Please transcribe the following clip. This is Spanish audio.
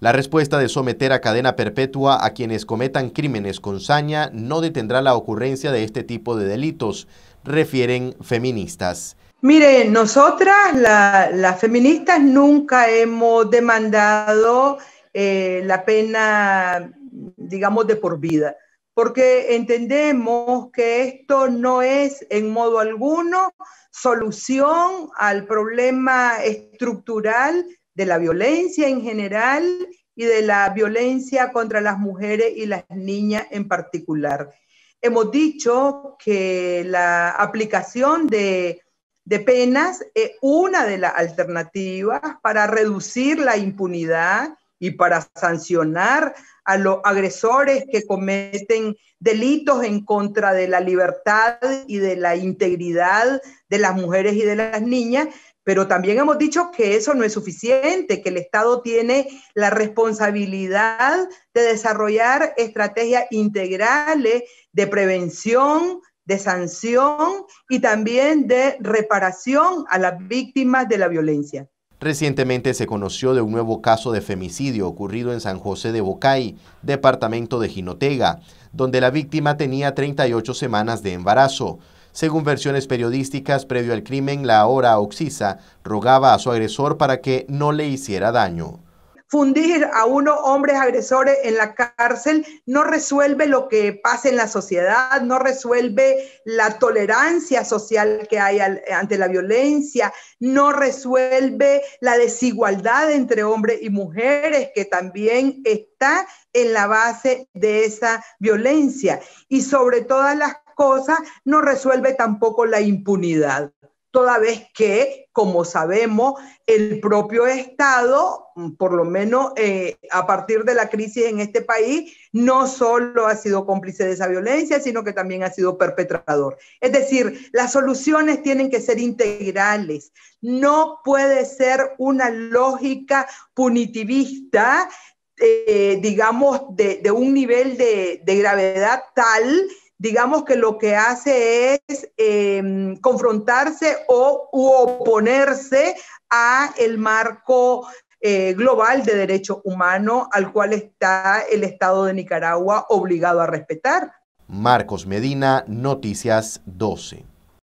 La respuesta de someter a cadena perpetua a quienes cometan crímenes con saña no detendrá la ocurrencia de este tipo de delitos, refieren feministas. Mire, nosotras, las feministas, nunca hemos demandado eh, la pena, digamos, de por vida, porque entendemos que esto no es en modo alguno solución al problema estructural de la violencia en general y de la violencia contra las mujeres y las niñas en particular. Hemos dicho que la aplicación de, penas es una de las alternativas para reducir la impunidad y para sancionar a los agresores que cometen delitos en contra de la libertad y de la integridad de las mujeres y de las niñas, pero también hemos dicho que eso no es suficiente, que el Estado tiene la responsabilidad de desarrollar estrategias integrales de prevención, de sanción y también de reparación a las víctimas de la violencia. Recientemente se conoció de un nuevo caso de femicidio ocurrido en San José de Bocay, departamento de Jinotega, donde la víctima tenía 38 semanas de embarazo. Según versiones periodísticas, previo al crimen, la hora Oxisa rogaba a su agresor para que no le hiciera daño. Fundir a uno hombres agresores en la cárcel no resuelve lo que pasa en la sociedad, no resuelve la tolerancia social que hay ante la violencia, no resuelve la desigualdad entre hombres y mujeres que también está en la base de esa violencia. Y sobre todas las no resuelve tampoco la impunidad. Toda vez que, como sabemos, el propio Estado, por lo menos eh, a partir de la crisis en este país, no solo ha sido cómplice de esa violencia, sino que también ha sido perpetrador. Es decir, las soluciones tienen que ser integrales. No puede ser una lógica punitivista eh, digamos, de, un nivel de, de, gravedad tal digamos que lo que hace es em, confrontarse o oponerse a el marco eh, global de derecho humano al cual está el Estado de Nicaragua obligado a respetar. Marcos Medina, Noticias 12.